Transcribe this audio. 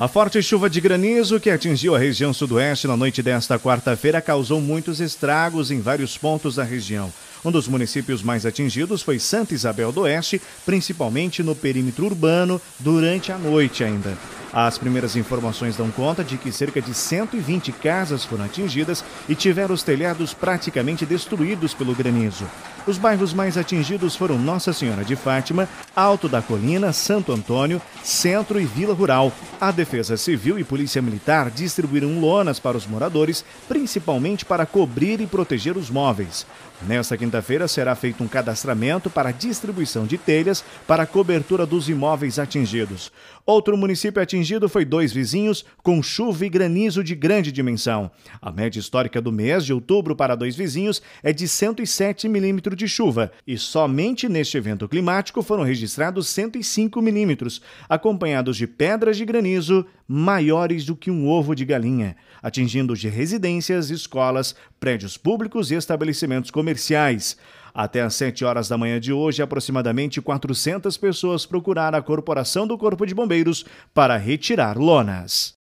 A forte chuva de granizo que atingiu a região sudoeste na noite desta quarta-feira causou muitos estragos em vários pontos da região. Um dos municípios mais atingidos foi Santa Isabel do Oeste, principalmente no perímetro urbano, durante a noite ainda. As primeiras informações dão conta de que cerca de 120 casas foram atingidas e tiveram os telhados praticamente destruídos pelo granizo. Os bairros mais atingidos foram Nossa Senhora de Fátima, Alto da Colina, Santo Antônio, Centro e Vila Rural. A Defesa Civil e Polícia Militar distribuíram lonas para os moradores, principalmente para cobrir e proteger os móveis. Nesta quinta-feira será feito um cadastramento para distribuição de telhas para cobertura dos imóveis atingidos. Outro município atingido atingido foi dois vizinhos, com chuva e granizo de grande dimensão. A média histórica do mês de outubro para dois vizinhos é de 107 milímetros de chuva, e somente neste evento climático foram registrados 105 milímetros, acompanhados de pedras de granizo maiores do que um ovo de galinha, atingindo de residências, escolas, prédios públicos e estabelecimentos comerciais. Até às 7 horas da manhã de hoje, aproximadamente 400 pessoas procuraram a Corporação do Corpo de Bombeiros para retirar lonas.